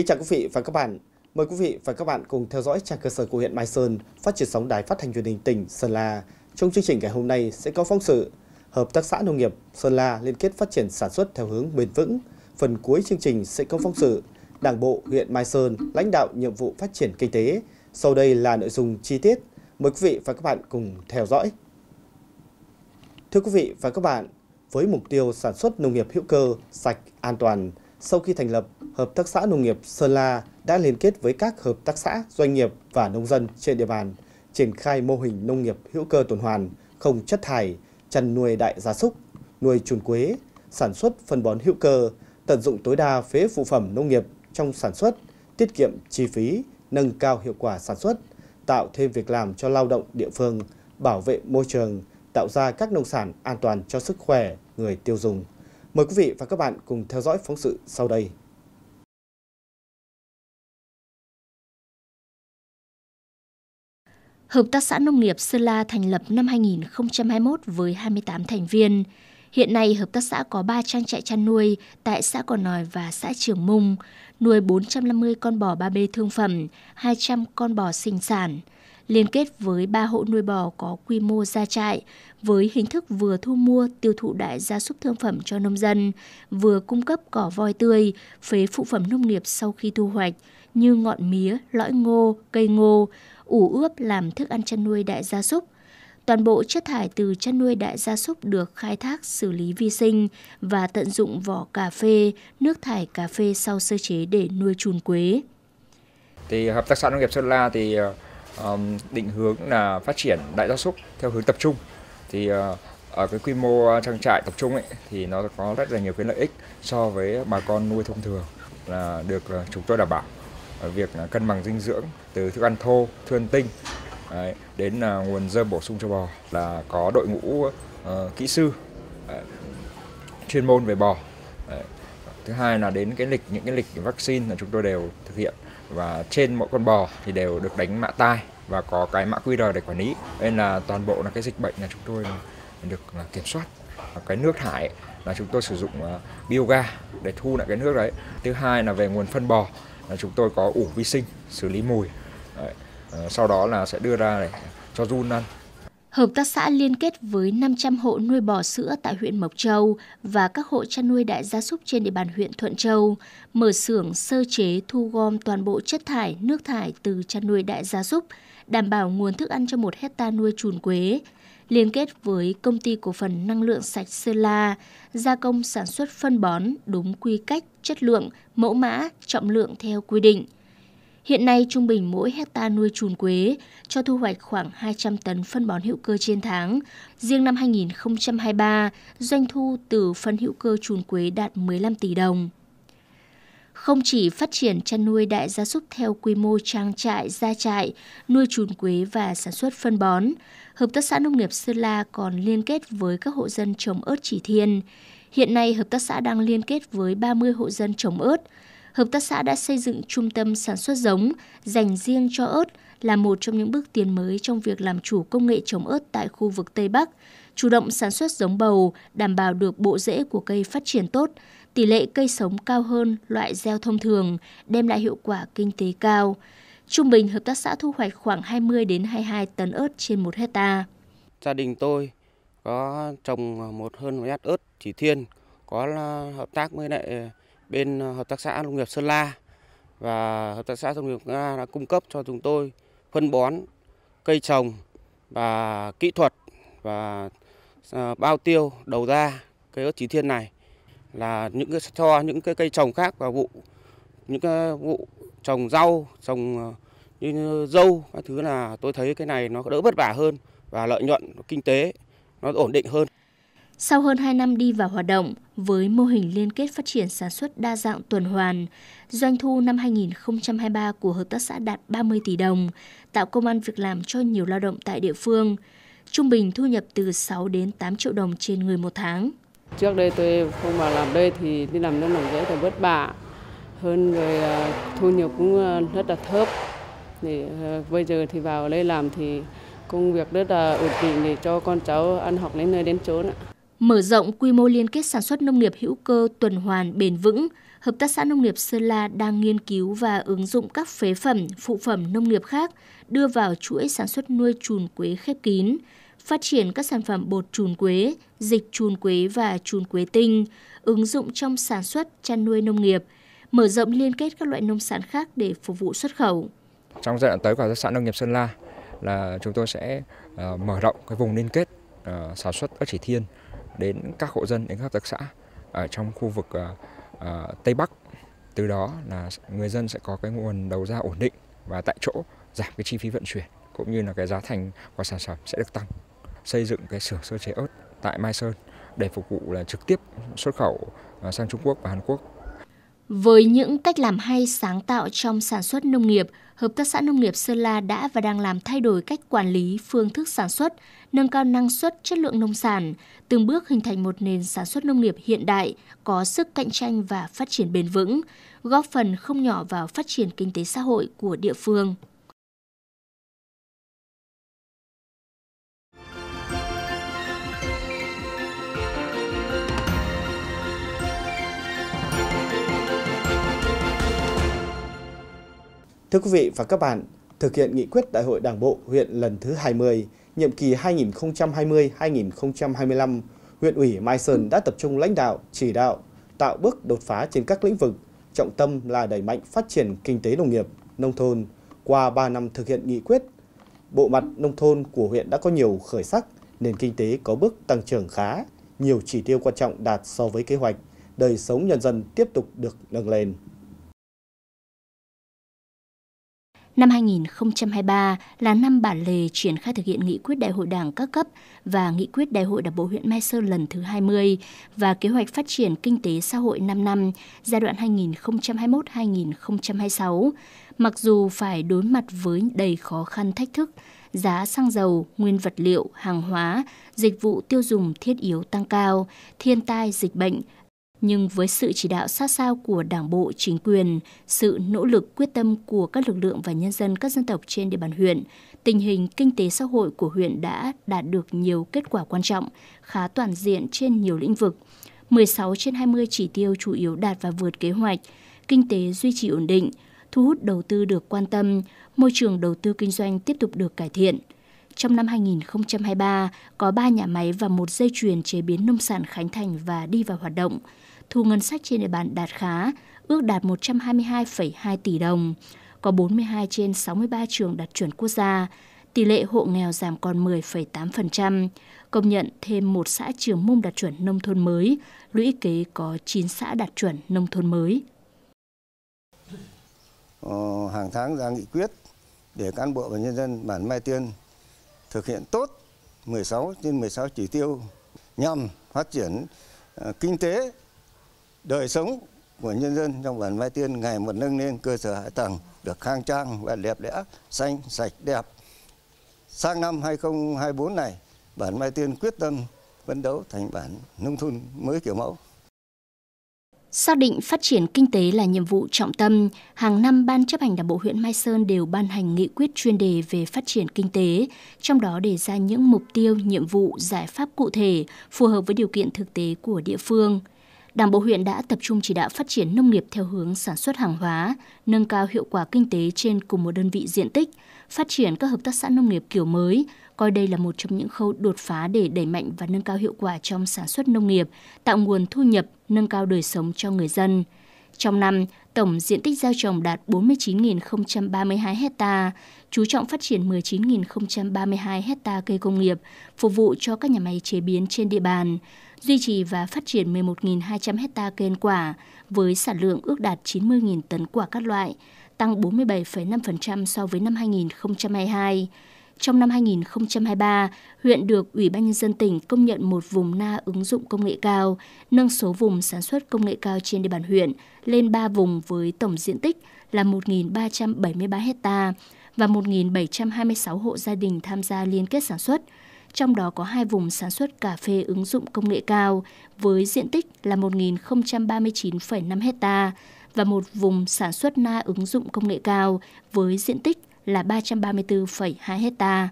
Kính chào quý vị và các bạn. Mời quý vị và các bạn cùng theo dõi trang cơ sở của huyện Mai Sơn phát triển sóng đài phát thanh truyền hình tỉnh Sơn La. Trong chương trình ngày hôm nay sẽ có phóng sự Hợp tác xã nông nghiệp Sơn La liên kết phát triển sản xuất theo hướng bền vững. Phần cuối chương trình sẽ có phóng sự Đảng bộ huyện Mai Sơn lãnh đạo nhiệm vụ phát triển kinh tế. Sau đây là nội dung chi tiết. Mời quý vị và các bạn cùng theo dõi. Thưa quý vị và các bạn, với mục tiêu sản xuất nông nghiệp hữu cơ, sạch, an toàn, sau khi thành lập Hợp tác xã Nông nghiệp Sơn La đã liên kết với các hợp tác xã, doanh nghiệp và nông dân trên địa bàn, triển khai mô hình nông nghiệp hữu cơ tuần hoàn, không chất thải, chăn nuôi đại gia súc, nuôi chuồn quế, sản xuất phân bón hữu cơ, tận dụng tối đa phế phụ phẩm nông nghiệp trong sản xuất, tiết kiệm chi phí, nâng cao hiệu quả sản xuất, tạo thêm việc làm cho lao động địa phương, bảo vệ môi trường, tạo ra các nông sản an toàn cho sức khỏe người tiêu dùng. Mời quý vị và các bạn cùng theo dõi phóng sự sau đây. Hợp tác xã nông nghiệp Sơn La thành lập năm 2021 với 28 thành viên. Hiện nay, hợp tác xã có 3 trang trại chăn nuôi tại xã Cò Nòi và xã Trường Mung, nuôi 450 con bò ba b thương phẩm, 200 con bò sinh sản, liên kết với 3 hộ nuôi bò có quy mô gia trại, với hình thức vừa thu mua tiêu thụ đại gia súc thương phẩm cho nông dân, vừa cung cấp cỏ voi tươi, phế phụ phẩm nông nghiệp sau khi thu hoạch như ngọn mía, lõi ngô, cây ngô, ủ ướp làm thức ăn chăn nuôi đại gia súc. Toàn bộ chất thải từ chăn nuôi đại gia súc được khai thác xử lý vi sinh và tận dụng vỏ cà phê, nước thải cà phê sau sơ chế để nuôi chuồn quế. Thì hợp tác xã nông nghiệp Sơn La thì ờ, định hướng là phát triển đại gia súc theo hướng tập trung. Thì ờ, ở cái quy mô trang trại tập trung ấy thì nó có rất là nhiều cái lợi ích so với bà con nuôi thông thường là được ờ, chúng tôi đảm bảo việc cân bằng dinh dưỡng từ thức ăn thô, thươn tinh đến à, nguồn dơm bổ sung cho bò là có đội ngũ ờ, kỹ sư ờ, chuyên môn về bò. Thứ hai là đến cái lịch những cái lịch vaccine là chúng tôi đều thực hiện và trên mỗi con bò thì đều được đánh mã tai và có cái mã QR để quản lý nên là toàn bộ là cái dịch bệnh là chúng tôi được à, kiểm soát cái nước thải là chúng tôi sử dụng à, bioga để thu lại cái nước đấy thứ hai là về nguồn phân bò chúng tôi có ủ vi sinh xử lý mùi Đấy. Ờ, sau đó là sẽ đưa ra để cho run ăn Hợp tác xã liên kết với 500 hộ nuôi bò sữa tại huyện Mộc Châu và các hộ chăn nuôi đại gia súc trên địa bàn huyện Thuận Châu, mở xưởng sơ chế thu gom toàn bộ chất thải, nước thải từ chăn nuôi đại gia súc, đảm bảo nguồn thức ăn cho một hecta nuôi chuồn quế, liên kết với công ty cổ phần năng lượng sạch Sơn La, gia công sản xuất phân bón đúng quy cách, chất lượng, mẫu mã, trọng lượng theo quy định. Hiện nay trung bình mỗi hecta nuôi chuồn quế cho thu hoạch khoảng 200 tấn phân bón hữu cơ trên tháng. Riêng năm 2023, doanh thu từ phân hữu cơ chuồn quế đạt 15 tỷ đồng không chỉ phát triển chăn nuôi đại gia súc theo quy mô trang trại, gia trại, nuôi chuồn quế và sản xuất phân bón, Hợp tác xã Nông nghiệp Sơn La còn liên kết với các hộ dân trồng ớt chỉ thiên. Hiện nay, Hợp tác xã đang liên kết với 30 hộ dân trồng ớt. Hợp tác xã đã xây dựng trung tâm sản xuất giống dành riêng cho ớt là một trong những bước tiến mới trong việc làm chủ công nghệ trồng ớt tại khu vực Tây Bắc, chủ động sản xuất giống bầu, đảm bảo được bộ rễ của cây phát triển tốt, tỷ lệ cây sống cao hơn loại gieo thông thường, đem lại hiệu quả kinh tế cao. Trung bình hợp tác xã thu hoạch khoảng 20 đến 22 tấn ớt trên 1 hecta. Gia đình tôi có trồng một hơn một hecta ớt chỉ thiên, có là hợp tác với lại bên hợp tác xã nông nghiệp Sơn La và hợp tác xã nông nghiệp Nga đã cung cấp cho chúng tôi phân bón, cây trồng và kỹ thuật và ờ, bao tiêu đầu ra cây ớt chỉ thiên này là những cái cho những cái cây trồng khác vào vụ những cái vụ trồng rau trồng ờ, như dâu các thứ là tôi thấy cái này nó đỡ vất vả hơn và lợi nhuận kinh tế nó ổn định hơn sau hơn 2 năm đi vào hoạt động, với mô hình liên kết phát triển sản xuất đa dạng tuần hoàn, doanh thu năm 2023 của Hợp tác xã đạt 30 tỷ đồng, tạo công an việc làm cho nhiều lao động tại địa phương. Trung bình thu nhập từ 6 đến 8 triệu đồng trên người một tháng trước đây tôi không vào làm đây thì đi làm nông làm dễ thì vất vả hơn rồi à, thu nhập cũng à, rất là thấp thì à, bây giờ thì vào đây làm thì công việc rất là ổn định để cho con cháu ăn học đến nơi đến chốn ạ. Mở rộng quy mô liên kết sản xuất nông nghiệp hữu cơ tuần hoàn bền vững, Hợp tác xã Nông nghiệp Sơn La đang nghiên cứu và ứng dụng các phế phẩm, phụ phẩm nông nghiệp khác đưa vào chuỗi sản xuất nuôi chùn quế khép kín, phát triển các sản phẩm bột trùn quế, dịch trùn quế và trùn quế tinh, ứng dụng trong sản xuất, chăn nuôi nông nghiệp, mở rộng liên kết các loại nông sản khác để phục vụ xuất khẩu. Trong giai đoạn tới của sản nông nghiệp Sơn La là chúng tôi sẽ uh, mở rộng cái vùng liên kết uh, sản xuất ở Chỉ Thiên đến các hộ dân, đến các hợp tác xã ở trong khu vực uh, uh, Tây Bắc. Từ đó là người dân sẽ có cái nguồn đầu ra ổn định và tại chỗ giảm cái chi phí vận chuyển cũng như là cái giá thành của sản phẩm sẽ được tăng xây dựng cái xưởng sơ chế ớt tại Mai Sơn để phục vụ là trực tiếp xuất khẩu à, sang Trung Quốc và Hàn Quốc. Với những cách làm hay sáng tạo trong sản xuất nông nghiệp, Hợp tác xã Nông nghiệp Sơn La đã và đang làm thay đổi cách quản lý, phương thức sản xuất, nâng cao năng suất chất lượng nông sản, từng bước hình thành một nền sản xuất nông nghiệp hiện đại, có sức cạnh tranh và phát triển bền vững, góp phần không nhỏ vào phát triển kinh tế xã hội của địa phương. Thưa quý vị và các bạn, thực hiện nghị quyết Đại hội Đảng bộ huyện lần thứ 20, nhiệm kỳ 2020-2025, huyện ủy Mai Sơn đã tập trung lãnh đạo, chỉ đạo, tạo bước đột phá trên các lĩnh vực, trọng tâm là đẩy mạnh phát triển kinh tế nông nghiệp, nông thôn. Qua 3 năm thực hiện nghị quyết, bộ mặt nông thôn của huyện đã có nhiều khởi sắc, nền kinh tế có bước tăng trưởng khá, nhiều chỉ tiêu quan trọng đạt so với kế hoạch, đời sống nhân dân tiếp tục được nâng lên. Năm 2023 là năm Bản Lề triển khai thực hiện nghị quyết đại hội đảng các cấp và nghị quyết đại hội đảng bộ huyện Mai Sơn lần thứ 20 và kế hoạch phát triển kinh tế xã hội 5 năm giai đoạn 2021-2026. Mặc dù phải đối mặt với đầy khó khăn thách thức, giá xăng dầu, nguyên vật liệu, hàng hóa, dịch vụ tiêu dùng thiết yếu tăng cao, thiên tai, dịch bệnh – nhưng với sự chỉ đạo sát sao của Đảng bộ, chính quyền, sự nỗ lực quyết tâm của các lực lượng và nhân dân các dân tộc trên địa bàn huyện, tình hình kinh tế xã hội của huyện đã đạt được nhiều kết quả quan trọng, khá toàn diện trên nhiều lĩnh vực. 16 trên 20 chỉ tiêu chủ yếu đạt và vượt kế hoạch, kinh tế duy trì ổn định, thu hút đầu tư được quan tâm, môi trường đầu tư kinh doanh tiếp tục được cải thiện. Trong năm 2023, có 3 nhà máy và một dây chuyền chế biến nông sản Khánh Thành và đi vào hoạt động thu ngân sách trên địa bàn đạt khá, ước đạt 122,2 tỷ đồng. Có 42 trên 63 trường đạt chuẩn quốc gia, tỷ lệ hộ nghèo giảm còn 10,8%, công nhận thêm một xã trường mông đạt chuẩn nông thôn mới, lũy kế có 9 xã đạt chuẩn nông thôn mới. Ờ, hàng tháng ra nghị quyết để cán bộ và nhân dân bản Mai Tiên thực hiện tốt 16 trên 16 chỉ tiêu nhằm phát triển ờ, kinh tế đời sống của nhân dân trong bản Mai Tiên ngày một nâng lên cơ sở hạ tầng được khang trang và đẹp đẽ, xanh, sạch, đẹp. Sang năm 2024 này, bản Mai Tiên quyết tâm phấn đấu thành bản nông thôn mới kiểu mẫu. Xác định phát triển kinh tế là nhiệm vụ trọng tâm, hàng năm Ban chấp hành Đảng bộ huyện Mai Sơn đều ban hành nghị quyết chuyên đề về phát triển kinh tế, trong đó đề ra những mục tiêu, nhiệm vụ, giải pháp cụ thể phù hợp với điều kiện thực tế của địa phương – Đảng bộ huyện đã tập trung chỉ đạo phát triển nông nghiệp theo hướng sản xuất hàng hóa, nâng cao hiệu quả kinh tế trên cùng một đơn vị diện tích, phát triển các hợp tác xã nông nghiệp kiểu mới, coi đây là một trong những khâu đột phá để đẩy mạnh và nâng cao hiệu quả trong sản xuất nông nghiệp, tạo nguồn thu nhập, nâng cao đời sống cho người dân. Trong năm, tổng diện tích gieo trồng đạt 49.032 hecta, chú trọng phát triển 19.032 hecta cây công nghiệp, phục vụ cho các nhà máy chế biến trên địa bàn duy trì và phát triển 11.200 hecta cây ăn quả với sản lượng ước đạt 90.000 tấn quả các loại, tăng 47,5% so với năm 2022. Trong năm 2023, huyện được Ủy ban nhân dân tỉnh công nhận một vùng na ứng dụng công nghệ cao, nâng số vùng sản xuất công nghệ cao trên địa bàn huyện lên 3 vùng với tổng diện tích là 1.373 hecta và 1.726 hộ gia đình tham gia liên kết sản xuất – trong đó có hai vùng sản xuất cà phê ứng dụng công nghệ cao với diện tích là 1.039,5 hecta và một vùng sản xuất na ứng dụng công nghệ cao với diện tích là 334,2 hecta.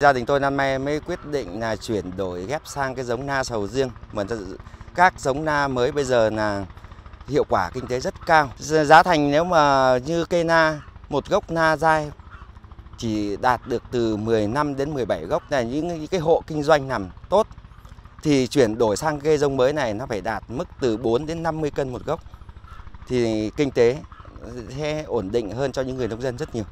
Gia đình tôi năm nay mới quyết định là chuyển đổi ghép sang cái giống na sầu riêng. Mà các giống na mới bây giờ là hiệu quả kinh tế rất cao. Giá thành nếu mà như cây na, một gốc na dai chỉ đạt được từ năm đến 17 gốc là những, những cái hộ kinh doanh nằm tốt thì chuyển đổi sang cây giống mới này nó phải đạt mức từ 4 đến 50 cân một gốc thì kinh tế sẽ ổn định hơn cho những người nông dân rất nhiều.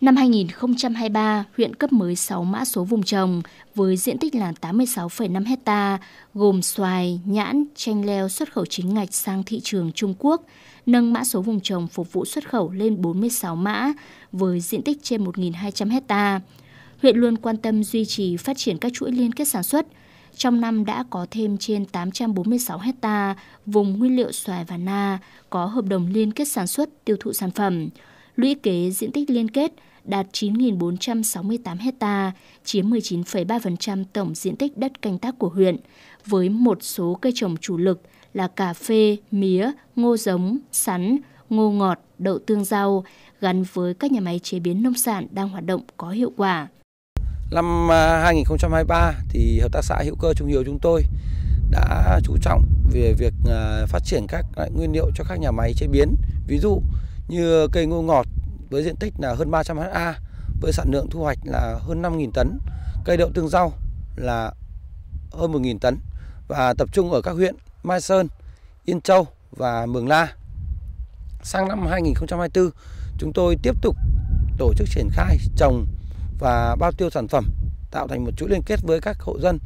Năm 2023, huyện cấp mới 6 mã số vùng trồng với diện tích là 86,5 hecta, gồm xoài, nhãn, chanh leo xuất khẩu chính ngạch sang thị trường Trung Quốc, nâng mã số vùng trồng phục vụ xuất khẩu lên 46 mã, với diện tích trên 1.200 hecta. Huyện luôn quan tâm duy trì phát triển các chuỗi liên kết sản xuất. Trong năm đã có thêm trên 846 hecta vùng nguyên liệu xoài và na có hợp đồng liên kết sản xuất tiêu thụ sản phẩm. Lũy kế diện tích liên kết đạt 9.468 hecta, chiếm 19,3% tổng diện tích đất canh tác của huyện, với một số cây trồng chủ lực là cà phê, mía, ngô giống, sắn, ngô ngọt, đậu tương rau, gắn với các nhà máy chế biến nông sản đang hoạt động có hiệu quả. Năm 2023 à, thì hợp tác xã hữu cơ trung hiếu chúng tôi đã chú trọng về việc à, phát triển các nguyên liệu cho các nhà máy chế biến. Ví dụ như cây ngô ngọt với diện tích là hơn 300 ha với sản lượng thu hoạch là hơn 5.000 tấn, cây đậu tương rau là hơn 1.000 tấn và tập trung ở các huyện Mai Sơn, Yên Châu và Mường La. Sang năm 2024 chúng tôi tiếp tục tổ chức triển khai trồng và bao tiêu sản phẩm, tạo thành một chuỗi liên kết với các hộ dân.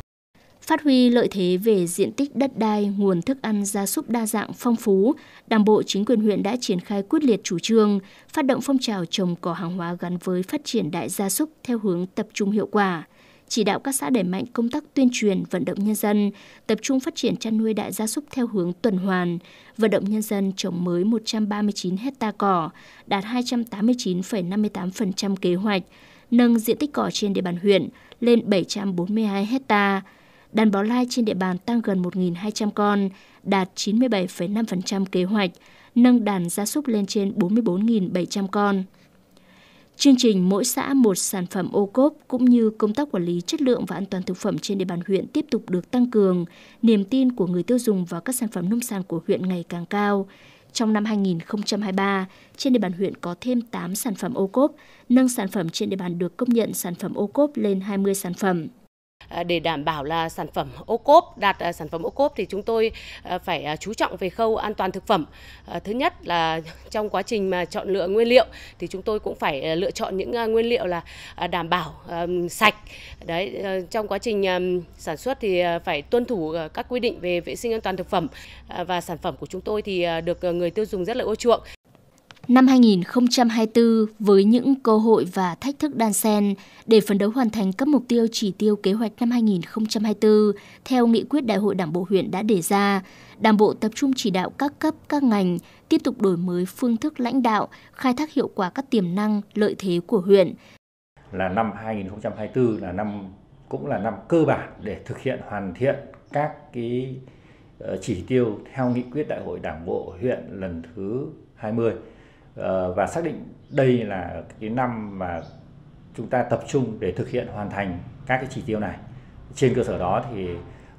Phát huy lợi thế về diện tích đất đai, nguồn thức ăn gia súc đa dạng phong phú, Đảng bộ chính quyền huyện đã triển khai quyết liệt chủ trương, phát động phong trào trồng cỏ hàng hóa gắn với phát triển đại gia súc theo hướng tập trung hiệu quả chỉ đạo các xã đẩy mạnh công tác tuyên truyền, vận động nhân dân, tập trung phát triển chăn nuôi đại gia súc theo hướng tuần hoàn, vận động nhân dân trồng mới 139 hecta cỏ, đạt 289,58% kế hoạch, nâng diện tích cỏ trên địa bàn huyện lên 742 hecta. Đàn bò lai trên địa bàn tăng gần 1.200 con, đạt 97,5% kế hoạch, nâng đàn gia súc lên trên 44.700 con. Chương trình mỗi xã một sản phẩm ô cốp cũng như công tác quản lý chất lượng và an toàn thực phẩm trên địa bàn huyện tiếp tục được tăng cường, niềm tin của người tiêu dùng vào các sản phẩm nông sản của huyện ngày càng cao. Trong năm 2023, trên địa bàn huyện có thêm 8 sản phẩm ô cốp, nâng sản phẩm trên địa bàn được công nhận sản phẩm ô cốp lên 20 sản phẩm. À, để đảm bảo là sản phẩm ô cốp đạt à, sản phẩm ô cốp thì chúng tôi à, phải chú trọng về khâu an toàn thực phẩm. Thứ nhất là trong quá trình mà chọn lựa nguyên liệu thì chúng tôi cũng phải lựa chọn những nguyên liệu là đảm bảo sạch. Đấy trong quá trình sản xuất thì phải tuân thủ các quy định về vệ sinh an toàn thực phẩm và sản phẩm của chúng tôi thì được người tiêu dùng rất là ưa chuộng năm 2024 với những cơ hội và thách thức đan xen để phấn đấu hoàn thành các mục tiêu chỉ tiêu kế hoạch năm 2024 theo nghị quyết Đại hội Đảng bộ huyện đã đề ra, Đảng bộ tập trung chỉ đạo các cấp, các ngành tiếp tục đổi mới phương thức lãnh đạo, khai thác hiệu quả các tiềm năng, lợi thế của huyện. Là năm 2024 là năm cũng là năm cơ bản để thực hiện hoàn thiện các cái ờ, chỉ tiêu theo nghị quyết đại hội đảng bộ huyện lần thứ 20 Ờ, và xác định đây là cái năm mà chúng ta tập trung để thực hiện hoàn thành các cái chỉ tiêu này. Trên cơ sở đó thì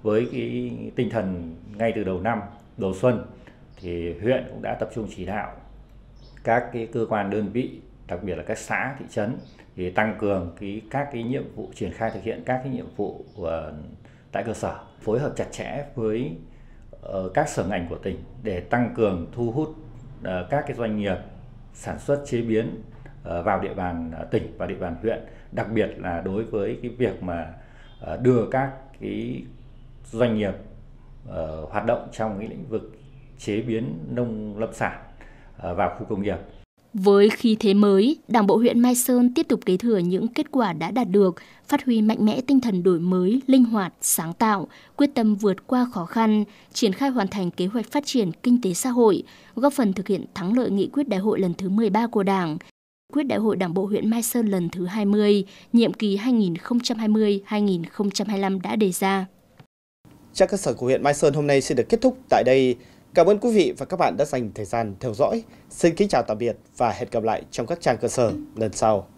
với cái tinh thần ngay từ đầu năm, đầu xuân thì huyện cũng đã tập trung chỉ đạo các cái cơ quan đơn vị, đặc biệt là các xã, thị trấn thì tăng cường cái các cái nhiệm vụ triển khai thực hiện các cái nhiệm vụ của, ờ, tại cơ sở, phối hợp chặt chẽ với ờ, các sở ngành của tỉnh để tăng cường thu hút các cái doanh nghiệp sản xuất chế biến ờ, vào địa bàn ờ, tỉnh và địa bàn huyện đặc biệt là đối với cái việc mà ờ, đưa các cái doanh nghiệp hoạt động trong cái lĩnh vực chế biến nông lâm sản vào khu công nghiệp với khí thế mới, Đảng bộ huyện Mai Sơn tiếp tục kế thừa những kết quả đã đạt được, phát huy mạnh mẽ tinh thần đổi mới, linh hoạt, sáng tạo, quyết tâm vượt qua khó khăn, triển khai hoàn thành kế hoạch phát triển kinh tế xã hội, góp phần thực hiện thắng lợi nghị quyết đại hội lần thứ 13 của Đảng, quyết đại hội Đảng bộ huyện Mai Sơn lần thứ 20, nhiệm kỳ 2020-2025 đã đề ra. Trang cơ sở của huyện Mai Sơn hôm nay sẽ được kết thúc tại đây. Cảm ơn quý vị và các bạn đã dành thời gian theo dõi. Xin kính chào tạm biệt và hẹn gặp lại trong các trang cơ sở lần sau.